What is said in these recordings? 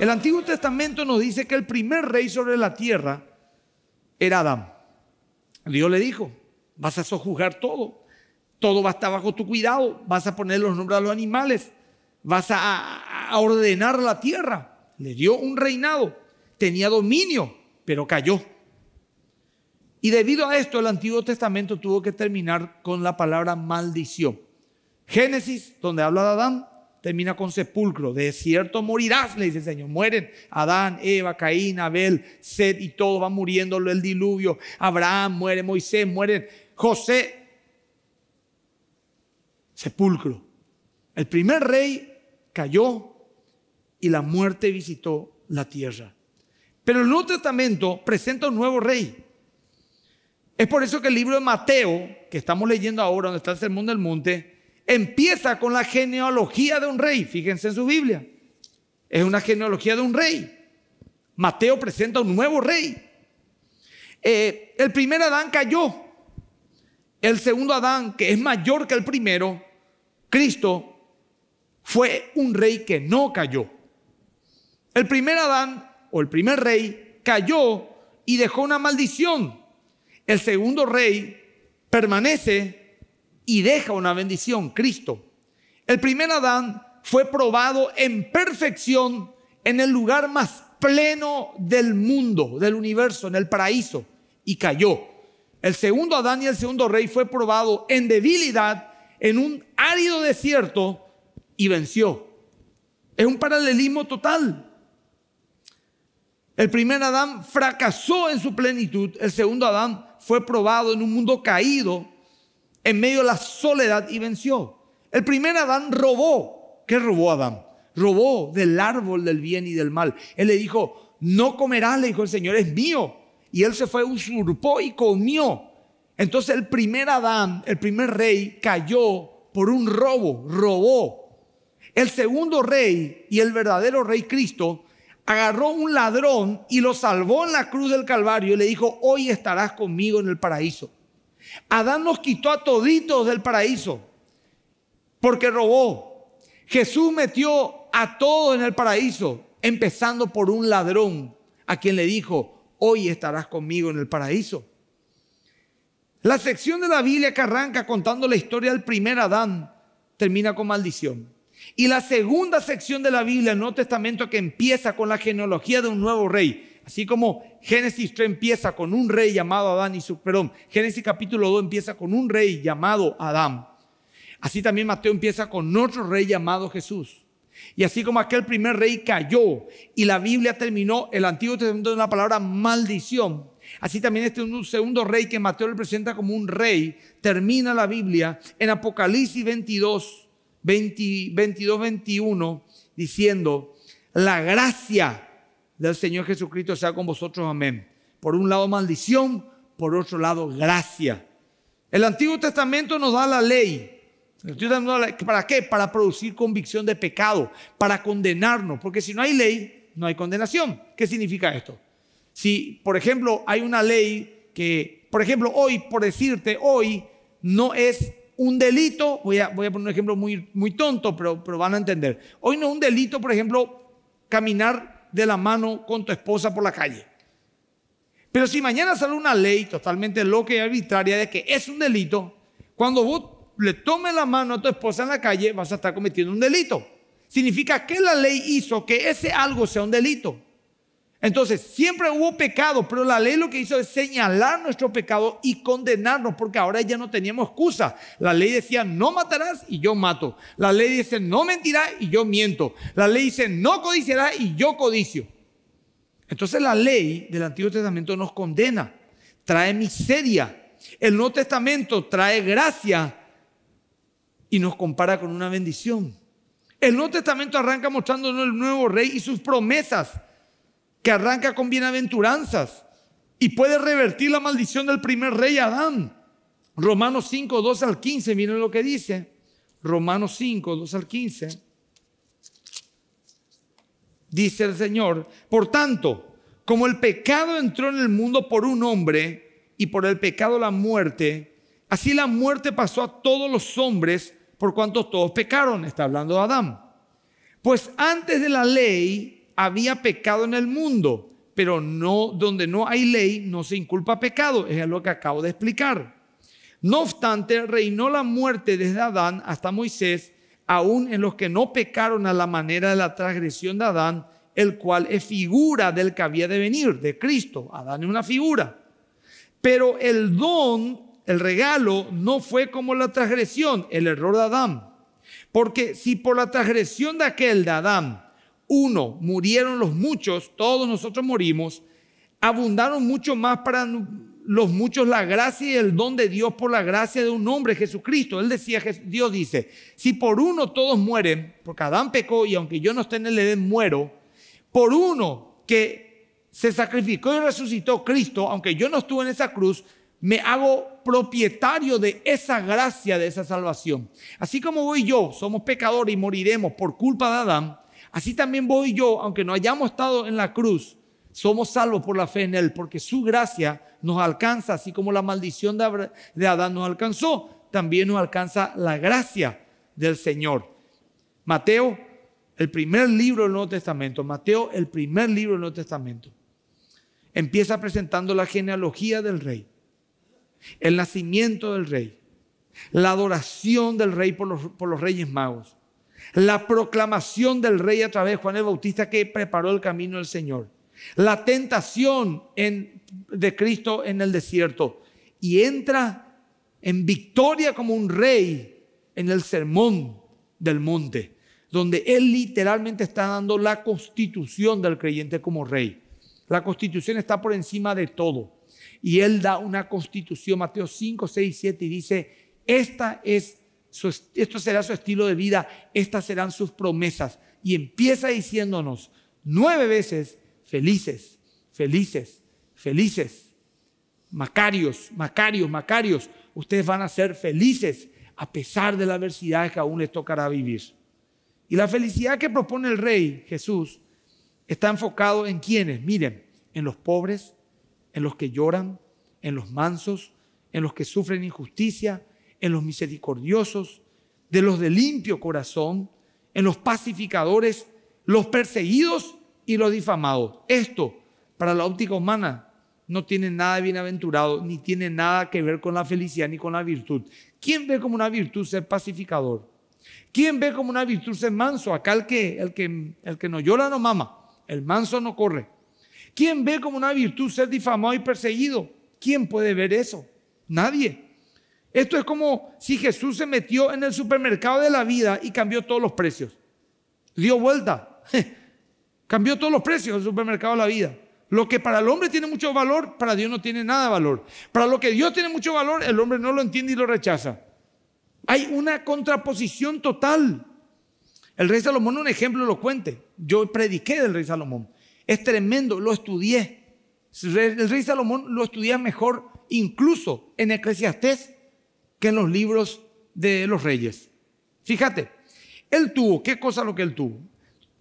El Antiguo Testamento nos dice que el primer rey sobre la tierra era Adán. Dios le dijo, vas a sojuzgar todo, todo va a estar bajo tu cuidado, vas a poner los nombres a los animales, vas a, ordenar la tierra. Le dio un reinado, tenía dominio, pero cayó. Y debido a esto el Antiguo Testamento tuvo que terminar con la palabra maldición. Génesis, donde habla de Adán, termina con sepulcro. De cierto morirás, le dice el Señor. Mueren Adán, Eva, Caín, Abel, Sed y todo va muriéndolo, el diluvio. Abraham muere, Moisés muere, José. Sepulcro. El primer rey cayó y la muerte visitó la tierra. Pero el Nuevo Testamento presenta un nuevo rey. Es por eso que el libro de Mateo, que estamos leyendo ahora, donde está el Sermón del Monte, empieza con la genealogía de un rey. Fíjense en su Biblia. Es una genealogía de un rey. Mateo presenta un nuevo rey. Eh, el primer Adán cayó. El segundo Adán, que es mayor que el primero, Cristo, fue un rey que no cayó. El primer Adán o el primer rey cayó y dejó una maldición. El segundo rey permanece y deja una bendición, Cristo. El primer Adán fue probado en perfección en el lugar más pleno del mundo, del universo, en el paraíso, y cayó. El segundo Adán y el segundo rey fue probado en debilidad, en un árido desierto, y venció. Es un paralelismo total. El primer Adán fracasó en su plenitud, el segundo Adán fue probado en un mundo caído en medio de la soledad y venció. El primer Adán robó. ¿Qué robó Adán? Robó del árbol del bien y del mal. Él le dijo, no comerás, le dijo el Señor, es mío. Y él se fue, usurpó y comió. Entonces el primer Adán, el primer rey, cayó por un robo, robó. El segundo rey y el verdadero rey Cristo agarró un ladrón y lo salvó en la cruz del Calvario y le dijo, hoy estarás conmigo en el paraíso. Adán nos quitó a toditos del paraíso porque robó. Jesús metió a todos en el paraíso, empezando por un ladrón a quien le dijo, hoy estarás conmigo en el paraíso. La sección de la Biblia que arranca contando la historia del primer Adán termina con maldición. Y la segunda sección de la Biblia, el Nuevo Testamento, que empieza con la genealogía de un nuevo rey, así como Génesis 3 empieza con un rey llamado Adán y su, perdón, Génesis capítulo 2 empieza con un rey llamado Adán. Así también Mateo empieza con otro rey llamado Jesús. Y así como aquel primer rey cayó y la Biblia terminó el Antiguo Testamento en una palabra maldición, así también este segundo rey que Mateo le presenta como un rey, termina la Biblia en Apocalipsis 22, 22, 21, diciendo, la gracia del Señor Jesucristo sea con vosotros. Amén. Por un lado maldición, por otro lado gracia. El Antiguo Testamento nos da la ley. ¿Para qué? Para producir convicción de pecado, para condenarnos, porque si no hay ley, no hay condenación. ¿Qué significa esto? Si, por ejemplo, hay una ley que, por ejemplo, hoy, por decirte, hoy no es un delito, voy a, voy a poner un ejemplo muy, muy tonto, pero, pero van a entender. Hoy no es un delito, por ejemplo, caminar de la mano con tu esposa por la calle. Pero si mañana sale una ley totalmente loca y arbitraria de que es un delito, cuando vos le tomes la mano a tu esposa en la calle, vas a estar cometiendo un delito. Significa que la ley hizo que ese algo sea un delito. Entonces, siempre hubo pecado, pero la ley lo que hizo es señalar nuestro pecado y condenarnos, porque ahora ya no teníamos excusa. La ley decía, no matarás y yo mato. La ley dice, no mentirás y yo miento. La ley dice, no codiciarás y yo codicio. Entonces la ley del Antiguo Testamento nos condena, trae miseria. El Nuevo Testamento trae gracia y nos compara con una bendición. El Nuevo Testamento arranca mostrándonos el nuevo rey y sus promesas que arranca con bienaventuranzas y puede revertir la maldición del primer rey Adán. Romanos 5, 2 al 15, miren lo que dice. Romanos 5, 2 al 15. Dice el Señor, por tanto, como el pecado entró en el mundo por un hombre y por el pecado la muerte, así la muerte pasó a todos los hombres por cuanto todos pecaron, está hablando de Adán. Pues antes de la ley había pecado en el mundo, pero no donde no hay ley no se inculpa pecado, es lo que acabo de explicar. No obstante, reinó la muerte desde Adán hasta Moisés, aún en los que no pecaron a la manera de la transgresión de Adán, el cual es figura del que había de venir, de Cristo. Adán es una figura. Pero el don, el regalo, no fue como la transgresión, el error de Adán. Porque si por la transgresión de aquel de Adán uno, murieron los muchos, todos nosotros morimos, abundaron mucho más para los muchos la gracia y el don de Dios por la gracia de un hombre, Jesucristo. Él decía, Dios dice, si por uno todos mueren, porque Adán pecó y aunque yo no esté en el Edén muero, por uno que se sacrificó y resucitó Cristo, aunque yo no estuve en esa cruz, me hago propietario de esa gracia, de esa salvación. Así como y yo, somos pecadores y moriremos por culpa de Adán, Así también voy yo, aunque no hayamos estado en la cruz, somos salvos por la fe en Él, porque su gracia nos alcanza, así como la maldición de Adán nos alcanzó, también nos alcanza la gracia del Señor. Mateo, el primer libro del Nuevo Testamento, Mateo, el primer libro del Nuevo Testamento, empieza presentando la genealogía del rey, el nacimiento del rey, la adoración del rey por los reyes magos, la proclamación del rey a través de Juan el Bautista que preparó el camino del Señor, la tentación de Cristo en el desierto y entra en victoria como un rey en el sermón del monte, donde él literalmente está dando la constitución del creyente como rey. La constitución está por encima de todo. Y él da una constitución, Mateo 5, 6, 7, y dice, esta es esto será su estilo de vida, estas serán sus promesas. Y empieza diciéndonos nueve veces, felices, felices, felices. Macarios, Macarios, Macarios, ustedes van a ser felices a pesar de la adversidad que aún les tocará vivir. Y la felicidad que propone el rey Jesús está enfocado en quienes, miren, en los pobres, en los que lloran, en los mansos, en los que sufren injusticia, en los misericordiosos, de los de limpio corazón, en los pacificadores, los perseguidos y los difamados. Esto, para la óptica humana, no tiene nada de bienaventurado, ni tiene nada que ver con la felicidad ni con la virtud. ¿Quién ve como una virtud ser pacificador? ¿Quién ve como una virtud ser manso? Acá el que, el que, el que no llora no mama, el manso no corre. ¿Quién ve como una virtud ser difamado y perseguido? ¿Quién puede ver eso? Nadie. Esto es como si Jesús se metió en el supermercado de la vida y cambió todos los precios. Dio vuelta. cambió todos los precios del supermercado de la vida. Lo que para el hombre tiene mucho valor, para Dios no tiene nada de valor. Para lo que Dios tiene mucho valor, el hombre no lo entiende y lo rechaza. Hay una contraposición total. El rey Salomón, un ejemplo lo cuente. Yo prediqué del rey Salomón. Es tremendo, lo estudié. El rey Salomón lo estudia mejor, incluso en Eclesiastés que en los libros de los reyes. Fíjate, él tuvo, ¿qué cosa lo que él tuvo?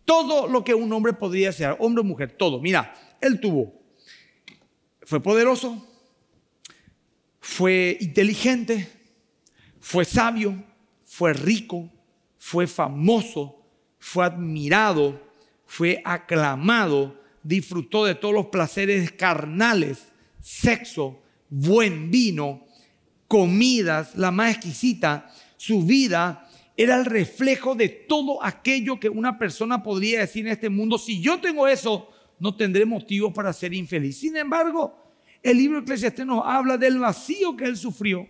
Todo lo que un hombre podría ser, hombre o mujer, todo. Mira, él tuvo, fue poderoso, fue inteligente, fue sabio, fue rico, fue famoso, fue admirado, fue aclamado, disfrutó de todos los placeres carnales, sexo, buen vino, comidas, la más exquisita, su vida era el reflejo de todo aquello que una persona podría decir en este mundo, si yo tengo eso, no tendré motivo para ser infeliz. Sin embargo, el libro Eclesiastés nos habla del vacío que él sufrió.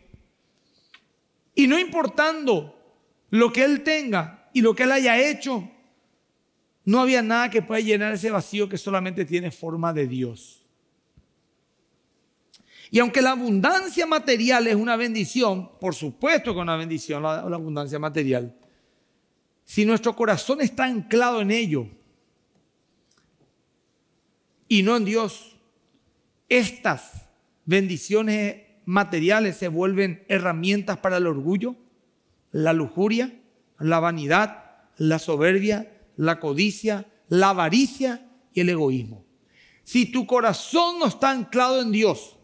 Y no importando lo que él tenga y lo que él haya hecho, no había nada que pueda llenar ese vacío que solamente tiene forma de Dios. Y aunque la abundancia material es una bendición, por supuesto que es una bendición la, la abundancia material, si nuestro corazón está anclado en ello y no en Dios, estas bendiciones materiales se vuelven herramientas para el orgullo, la lujuria, la vanidad, la soberbia, la codicia, la avaricia y el egoísmo. Si tu corazón no está anclado en Dios,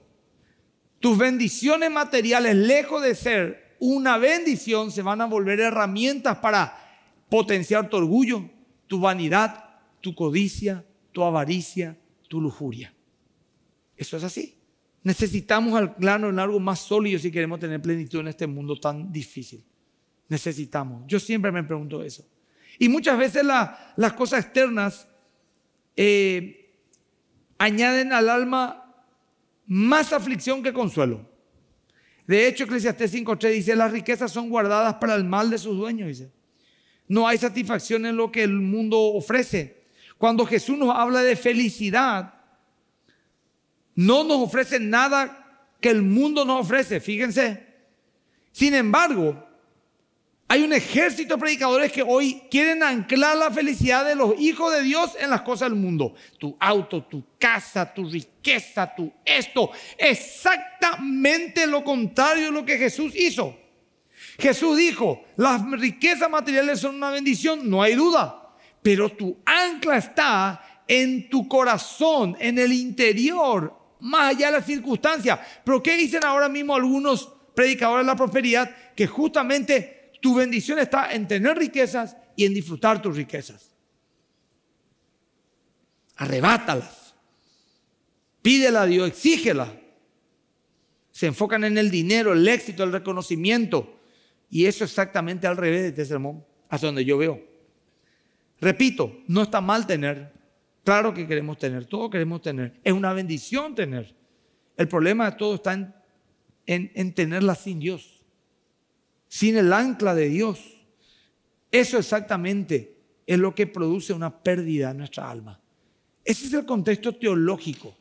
tus bendiciones materiales, lejos de ser una bendición, se van a volver herramientas para potenciar tu orgullo, tu vanidad, tu codicia, tu avaricia, tu lujuria. Eso es así. Necesitamos al plano en algo más sólido si queremos tener plenitud en este mundo tan difícil. Necesitamos. Yo siempre me pregunto eso. Y muchas veces las cosas externas eh, añaden al alma más aflicción que consuelo. De hecho, Eclesiastés 5.3 dice, las riquezas son guardadas para el mal de sus dueños. Dice. No hay satisfacción en lo que el mundo ofrece. Cuando Jesús nos habla de felicidad, no nos ofrece nada que el mundo nos ofrece, fíjense. Sin embargo, hay un ejército de predicadores que hoy quieren anclar la felicidad de los hijos de Dios en las cosas del mundo. Tu auto, tu casa, tu riqueza, tu esto. Exactamente lo contrario de lo que Jesús hizo. Jesús dijo, las riquezas materiales son una bendición, no hay duda. Pero tu ancla está en tu corazón, en el interior, más allá de las circunstancias. Pero ¿qué dicen ahora mismo algunos predicadores de la prosperidad? Que justamente tu bendición está en tener riquezas y en disfrutar tus riquezas. Arrebátalas. Pídela a Dios, exígela. Se enfocan en el dinero, el éxito, el reconocimiento. Y eso exactamente al revés de este sermón, hasta donde yo veo. Repito, no está mal tener. Claro que queremos tener, todo queremos tener. Es una bendición tener. El problema de todo está en tenerla sin Dios sin el ancla de Dios. Eso exactamente es lo que produce una pérdida en nuestra alma. Ese es el contexto teológico.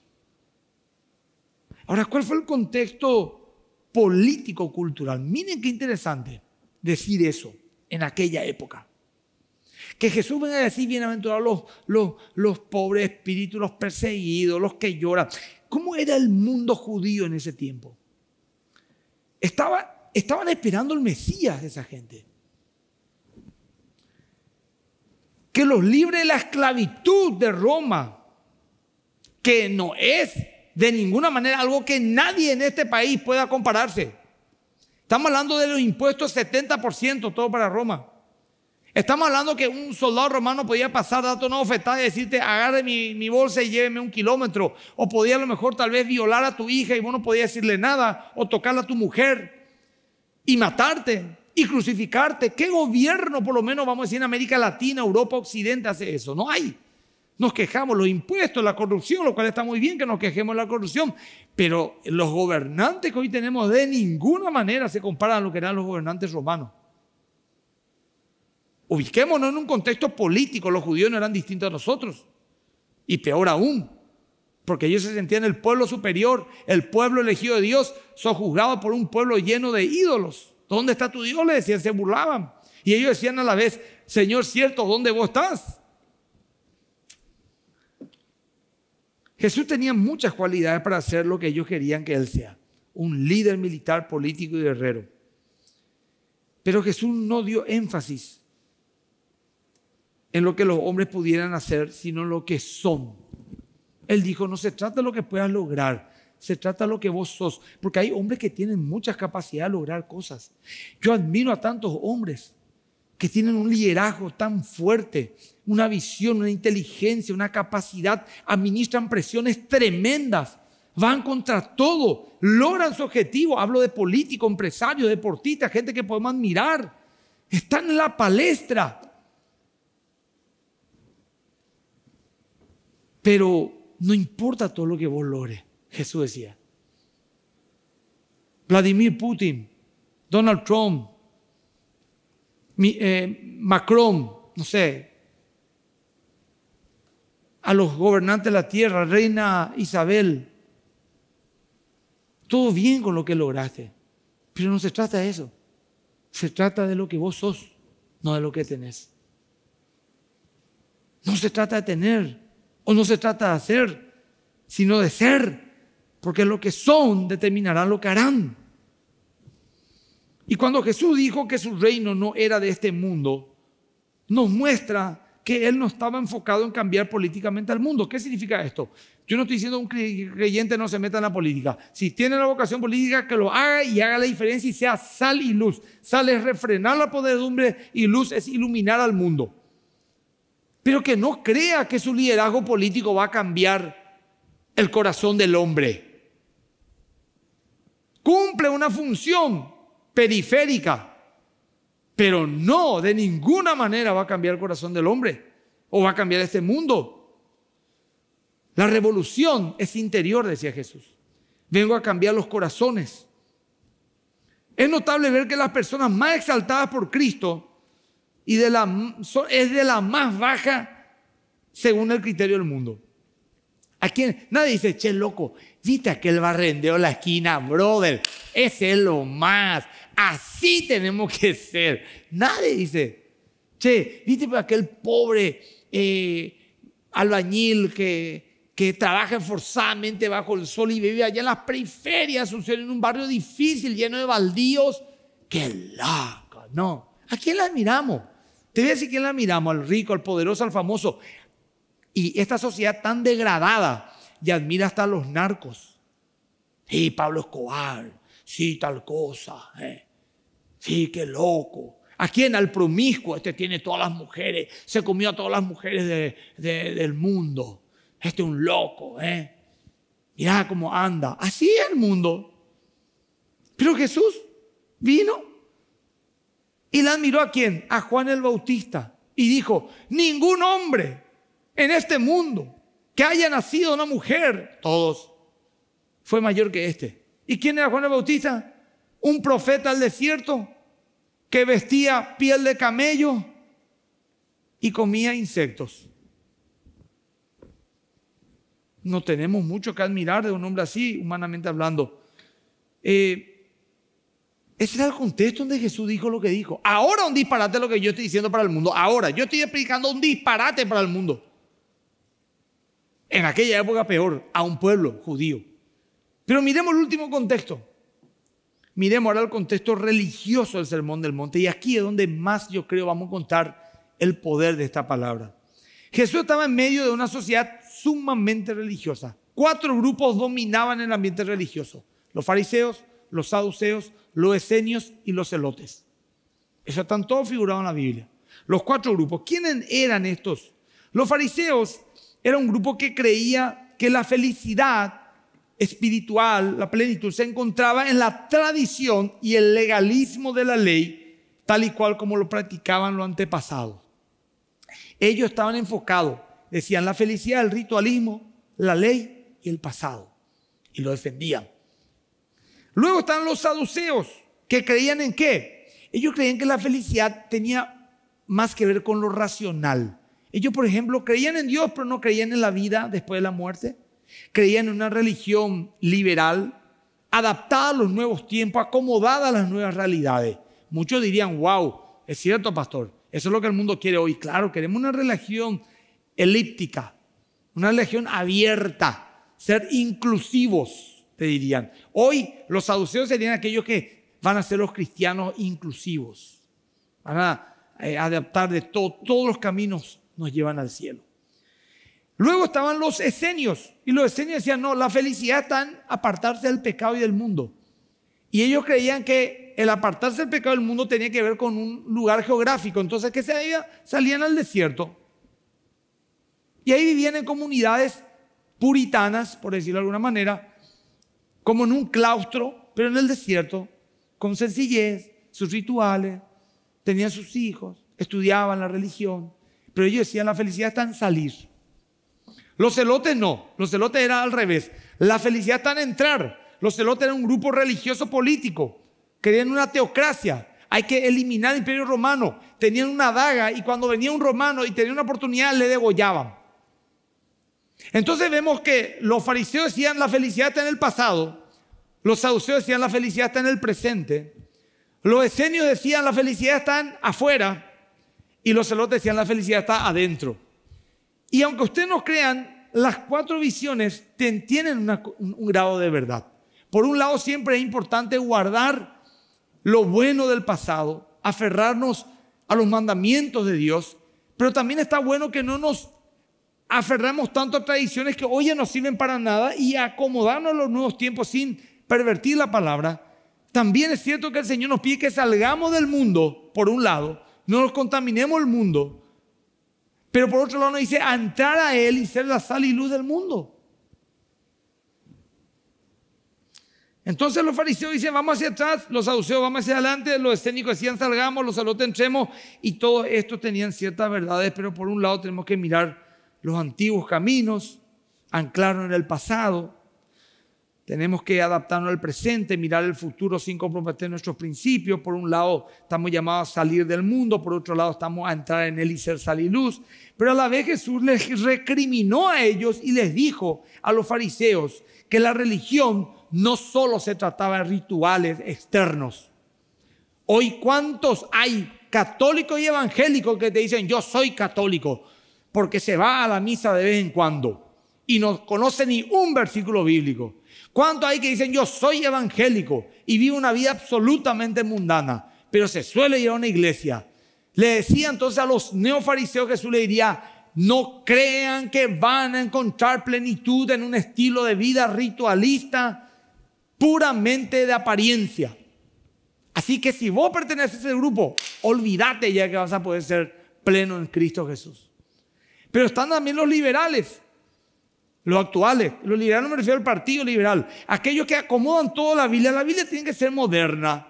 Ahora, ¿cuál fue el contexto político-cultural? Miren qué interesante decir eso en aquella época. Que Jesús venga a decir, bienaventurados los, los, los pobres espíritus, los perseguidos, los que lloran. ¿Cómo era el mundo judío en ese tiempo? Estaba estaban esperando el Mesías esa gente. Que los libre de la esclavitud de Roma, que no es de ninguna manera algo que nadie en este país pueda compararse. Estamos hablando de los impuestos 70%, todo para Roma. Estamos hablando que un soldado romano podía pasar datos no ofertados y decirte, agarre mi, mi, bolsa y lléveme un kilómetro. O podía a lo mejor tal vez violar a tu hija y vos no podías decirle nada. O tocarle a tu mujer y matarte y crucificarte. ¿Qué gobierno, por lo menos vamos a decir en América Latina, Europa, Occidente hace eso? No hay. Nos quejamos los impuestos, la corrupción, lo cual está muy bien que nos quejemos de la corrupción, pero los gobernantes que hoy tenemos de ninguna manera se comparan a lo que eran los gobernantes romanos. Ubiquémonos en un contexto político, los judíos no eran distintos a nosotros, y peor aún, porque ellos se sentían el pueblo superior, el pueblo elegido de Dios, sojuzgado por un pueblo lleno de ídolos. ¿Dónde está tu Dios? Le decían, se burlaban. Y ellos decían a la vez, Señor cierto, ¿dónde vos estás? Jesús tenía muchas cualidades para hacer lo que ellos querían que él sea, un líder militar, político y guerrero. Pero Jesús no dio énfasis en lo que los hombres pudieran hacer, sino en lo que son. Él dijo, no se trata de lo que puedas lograr, se trata de lo que vos sos, porque hay hombres que tienen muchas capacidades de lograr cosas. Yo admiro a tantos hombres que tienen un liderazgo tan fuerte, una visión, una inteligencia, una capacidad, administran presiones tremendas, van contra todo, logran su objetivo. Hablo de políticos, empresarios, deportistas, gente que podemos admirar. Están en la palestra. Pero no importa todo lo que vos logres, Jesús decía. Vladimir Putin, Donald Trump, eh, Macron, no sé, a los gobernantes de la tierra, reina Isabel, todo bien con lo que lograste, pero no se trata de eso, se trata de lo que vos sos, no de lo que tenés. No se trata de tener o no se trata de hacer, sino de ser, porque lo que son determinará lo que harán. Y cuando Jesús dijo que su reino no era de este mundo, nos muestra que él no estaba enfocado en cambiar políticamente al mundo. ¿Qué significa esto? Yo no estoy diciendo un creyente no se meta en la política. Si tiene la vocación política, que lo haga y haga la diferencia y sea sal y luz. Sal es refrenar la podredumbre y luz es iluminar al mundo pero que no crea que su liderazgo político va a cambiar el corazón del hombre. Cumple una función periférica, pero no de ninguna manera va a cambiar el corazón del hombre o va a cambiar este mundo. La revolución es interior, decía Jesús. Vengo a cambiar los corazones. Es notable ver que las personas más exaltadas por Cristo y es de la más baja según el criterio del mundo. ¿A Nadie dice, che, loco, viste aquel barrendeo la esquina, brother, ese es lo más, así tenemos que ser. Nadie dice, che, viste aquel pobre eh, albañil que, que trabaja forzadamente bajo el sol y vive allá en las periferias, en un barrio difícil, lleno de baldíos, qué loco, no. ¿A quién la admiramos? Te voy a decir que la miramos, al rico, al poderoso, al famoso. Y esta sociedad tan degradada y admira hasta a los narcos. Sí, Pablo Escobar, sí, tal cosa. ¿eh? Sí, qué loco. ¿A quién? Al promiscuo. Este tiene todas las mujeres, se comió a todas las mujeres del mundo. Este es un loco, ¿eh? Mirá cómo anda. Así es el mundo. Pero Jesús vino y la admiró a quién? A Juan el Bautista. Y dijo, ningún hombre en este mundo que haya nacido una mujer, todos, fue mayor que este. ¿Y quién era Juan el Bautista? Un profeta del desierto que vestía piel de camello y comía insectos. No tenemos mucho que admirar de un hombre así, humanamente hablando. Eh, ese era el contexto donde Jesús dijo lo que dijo. Ahora un disparate lo que yo estoy diciendo para el mundo. Ahora, yo estoy explicando un disparate para el mundo. En aquella época peor, a un pueblo judío. Pero miremos el último contexto. Miremos ahora el contexto religioso del Sermón del Monte. Y aquí es donde más yo creo vamos a contar el poder de esta palabra. Jesús estaba en medio de una sociedad sumamente religiosa. Cuatro grupos dominaban el ambiente religioso. Los fariseos, los saduceos, los esenios y los celotes. Eso están todos figurados en la Biblia. Los cuatro grupos. ¿Quiénes eran estos? Los fariseos era un grupo que creía que la felicidad espiritual, la plenitud, se encontraba en la tradición y el legalismo de la ley, tal y cual como lo practicaban los antepasados. Ellos estaban enfocados, decían la felicidad, el ritualismo, la ley y el pasado, y lo defendían. Luego están los saduceos, que creían en qué? Ellos creían que la felicidad tenía más que ver con lo racional. Ellos, por ejemplo, creían en Dios, pero no creían en la vida después de la muerte. Creían en una religión liberal, adaptada a los nuevos tiempos, acomodada a las nuevas realidades. Muchos dirían, wow, es cierto, pastor, eso es lo que el mundo quiere hoy. Claro, queremos una religión elíptica, una religión abierta, ser inclusivos te dirían. Hoy los saduceos serían aquellos que van a ser los cristianos inclusivos. Van a eh, adaptar de todo, todos los caminos nos llevan al cielo. Luego estaban los esenios y los esenios decían, no, la felicidad está en apartarse del pecado y del mundo. Y ellos creían que el apartarse del pecado del mundo tenía que ver con un lugar geográfico. Entonces, ¿qué se había? Salían al desierto. Y ahí vivían en comunidades puritanas, por decirlo de alguna manera, como en un claustro, pero en el desierto, con sencillez, sus rituales, tenían sus hijos, estudiaban la religión, pero ellos decían la felicidad está en salir. Los celotes no, los celotes era al revés, la felicidad está en entrar. Los celotes eran un grupo religioso político, querían una teocracia, hay que eliminar el imperio romano. Tenían una daga y cuando venía un romano y tenía una oportunidad le degollaban. Entonces vemos que los fariseos decían la felicidad está en el pasado, los saduceos decían la felicidad está en el presente, los esenios decían la felicidad está afuera y los celotes decían la felicidad está adentro. Y aunque ustedes no crean, las cuatro visiones tienen un grado de verdad. Por un lado siempre es importante guardar lo bueno del pasado, aferrarnos a los mandamientos de Dios, pero también está bueno que no nos aferramos tantas tradiciones que hoy ya no sirven para nada y acomodarnos a los nuevos tiempos sin pervertir la palabra. También es cierto que el Señor nos pide que salgamos del mundo, por un lado, no nos contaminemos el mundo, pero por otro lado nos dice entrar a Él y ser la sal y luz del mundo. Entonces los fariseos dicen, vamos hacia atrás, los saduceos vamos hacia adelante, los escénicos decían, salgamos, los salotes entremos, y todo esto tenían ciertas verdades, pero por un lado tenemos que mirar los antiguos caminos, anclaron en el pasado. Tenemos que adaptarnos al presente, mirar el futuro sin comprometer nuestros principios. Por un lado, estamos llamados a salir del mundo, por otro lado, estamos a entrar en él y ser sal y luz. Pero a la vez Jesús les recriminó a ellos y les dijo a los fariseos que la religión no solo se trataba de rituales externos. Hoy, ¿cuántos hay católicos y evangélicos que te dicen yo soy católico? porque se va a la misa de vez en cuando y no conoce ni un versículo bíblico. ¿cuánto hay que dicen yo soy evangélico y vivo una vida absolutamente mundana, pero se suele ir a una iglesia? Le decía entonces a los neofariseos Jesús le diría, no crean que van a encontrar plenitud en un estilo de vida ritualista puramente de apariencia. Así que si vos perteneces a ese grupo, olvídate ya que vas a poder ser pleno en Cristo Jesús. Pero están también los liberales, los actuales. Los liberales no me refiero al partido liberal. Aquellos que acomodan toda la Biblia. La Biblia tiene que ser moderna.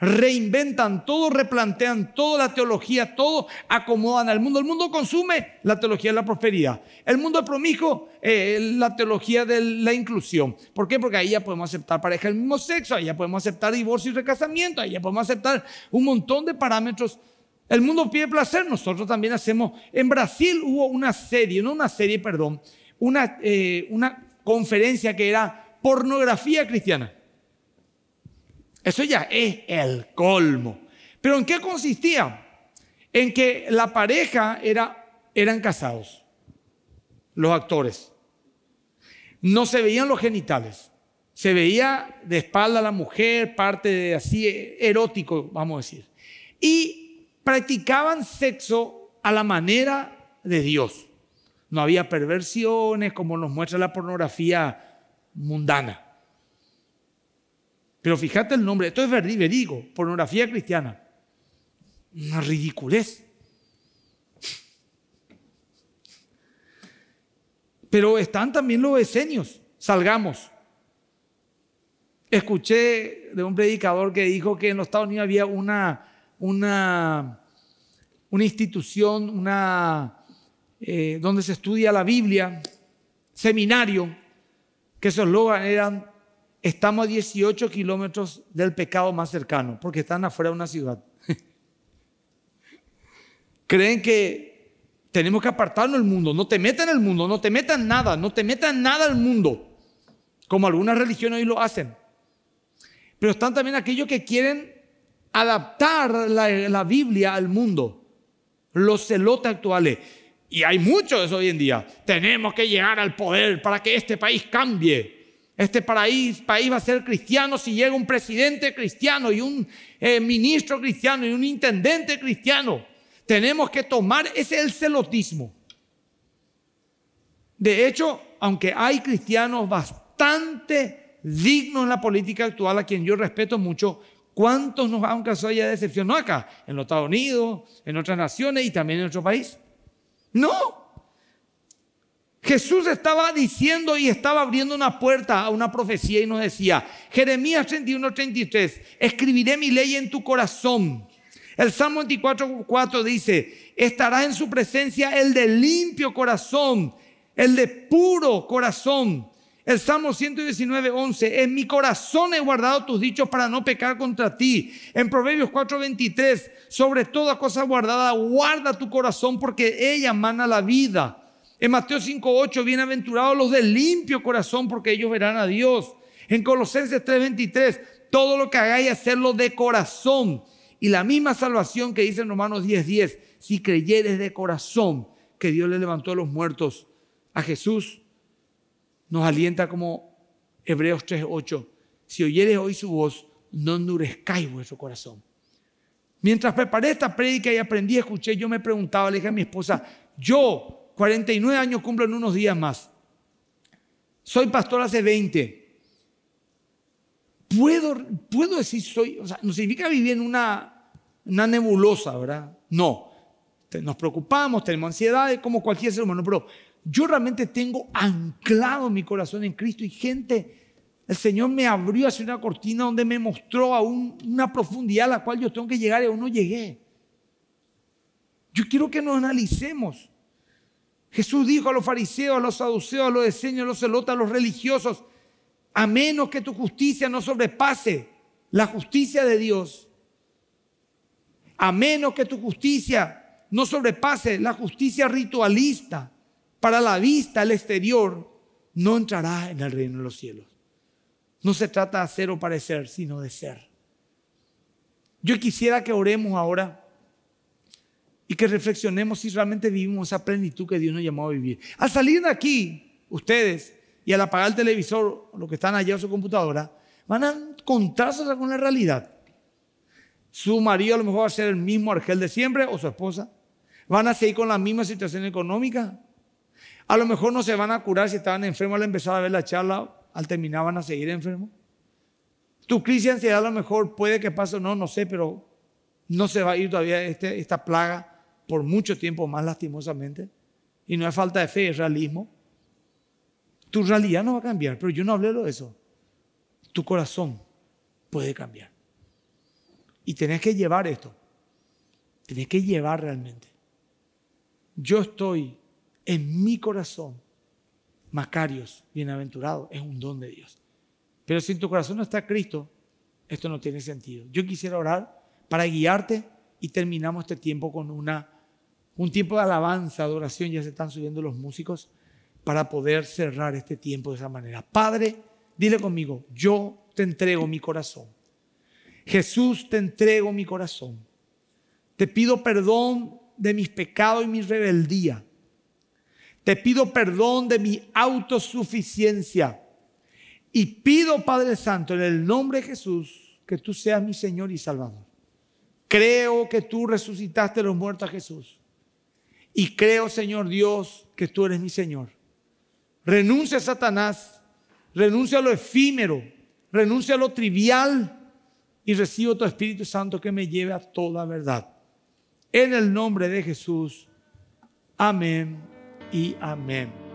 Reinventan todo, replantean toda la teología, todo, acomodan al mundo. El mundo consume la teología de la prosperidad. El mundo promijo eh, la teología de la inclusión. ¿Por qué? Porque ahí ya podemos aceptar pareja del mismo sexo, ahí ya podemos aceptar divorcio y recasamiento, ahí ya podemos aceptar un montón de parámetros el mundo pide placer, nosotros también hacemos. En Brasil hubo una serie, no una serie, perdón, una, eh, una conferencia que era pornografía cristiana. Eso ya es el colmo. Pero ¿en qué consistía? En que la pareja era, eran casados, los actores. No se veían los genitales, se veía de espalda la mujer, parte de así eh, erótico, vamos a decir. Y practicaban sexo a la manera de Dios. No había perversiones como nos muestra la pornografía mundana. Pero fíjate el nombre, esto es verigo, pornografía cristiana. Una ridiculez. Pero están también los esenios, salgamos. Escuché de un predicador que dijo que en los Estados Unidos había una una, una institución, una, eh, donde se estudia la Biblia, seminario, que su eslogan eran, estamos a 18 kilómetros del pecado más cercano, porque están afuera de una ciudad. Creen que tenemos que apartarnos del mundo, no te metan en el mundo, no te metan nada, no te metan nada al mundo, como algunas religiones hoy lo hacen. Pero están también aquellos que quieren adaptar la, Biblia al mundo, los celotes actuales. Y hay muchos de eso hoy en día. Tenemos que llegar al poder para que este país cambie. Este país, país va a ser cristiano si llega un presidente cristiano y un eh, ministro cristiano y un intendente cristiano. Tenemos que tomar, ese celotismo. De hecho, aunque hay cristianos bastante dignos en la política actual, a quien yo respeto mucho, ¿Cuántos nos han causado ya decepción? No acá, en los Estados Unidos, en otras naciones y también en otro país. No. Jesús estaba diciendo y estaba abriendo una puerta a una profecía y nos decía, Jeremías 31, 33, escribiré mi ley en tu corazón. El Salmo 24, dice, estará en su presencia el de limpio corazón, el de puro corazón, el Salmo 119, 11. En mi corazón he guardado tus dichos para no pecar contra ti. En Proverbios 4, 23. Sobre toda cosa guardada, guarda tu corazón porque ella mana la vida. En Mateo 5, 8. Bienaventurados los de limpio corazón porque ellos verán a Dios. En Colosenses 3, 23. Todo lo que hagáis, hacerlo de corazón. Y la misma salvación que dice en Romanos 10, 10. Si creyeres de corazón que Dios le levantó a los muertos a Jesús nos alienta como Hebreos 3:8. Si oyeres hoy su voz, no endurezcáis vuestro corazón. Mientras preparé esta prédica y aprendí, escuché, yo me preguntaba, le dije a mi esposa, yo, 49 años cumplo en unos días más, soy pastor hace 20, puedo, puedo decir soy, o sea, no significa vivir en una, una nebulosa, ¿verdad? No, nos preocupamos, tenemos ansiedades, como cualquier ser humano, pero yo realmente tengo anclado mi corazón en Cristo y gente, el Señor me abrió hacia una cortina donde me mostró a una profundidad a la cual yo tengo que llegar y aún no llegué. Yo quiero que nos analicemos. Jesús dijo a los fariseos, a los saduceos, a los deseños, a los celotas, a los religiosos, a menos que tu justicia no sobrepase la justicia de Dios, a menos que tu justicia no sobrepase la justicia ritualista, para la vista, el exterior, no entrará en el reino de los cielos. No se trata de hacer o parecer, sino de ser. Yo quisiera que oremos ahora y que reflexionemos si realmente vivimos esa plenitud que Dios nos llamó a vivir. Al salir de aquí, ustedes, y al apagar el televisor, lo que están allá en su computadora, van a encontrarse con la realidad. Su marido a lo mejor va a ser el mismo Argel de siempre o su esposa. Van a seguir con la misma situación económica, a lo mejor no se van a curar si estaban enfermos al empezar a ver la charla, al terminar van a seguir enfermos. Tu crisis de ansiedad a lo mejor puede que pase o no, no sé, pero no se va a ir todavía este, esta plaga por mucho tiempo más lastimosamente. Y no es falta de fe, es realismo. Tu realidad no va a cambiar, pero yo no hablé de eso. Tu corazón puede cambiar. Y tenés que llevar esto. Tenés que llevar realmente. Yo estoy en mi corazón, Macarios, bienaventurado, es un don de Dios. Pero si en tu corazón no está Cristo, esto no tiene sentido. Yo quisiera orar para guiarte y terminamos este tiempo con una, un tiempo de alabanza, adoración. Ya se están subiendo los músicos para poder cerrar este tiempo de esa manera. Padre, dile conmigo, yo te entrego mi corazón. Jesús, te entrego mi corazón. Te pido perdón de mis pecados y mi rebeldía. Te pido perdón de mi autosuficiencia. Y pido, Padre Santo, en el nombre de Jesús, que tú seas mi Señor y Salvador. Creo que tú resucitaste los muertos a Jesús. Y creo, Señor Dios, que tú eres mi Señor. Renuncia a Satanás, renuncia a lo efímero, renuncia a lo trivial y recibo tu Espíritu Santo que me lleve a toda verdad. En el nombre de Jesús. Amén y amén.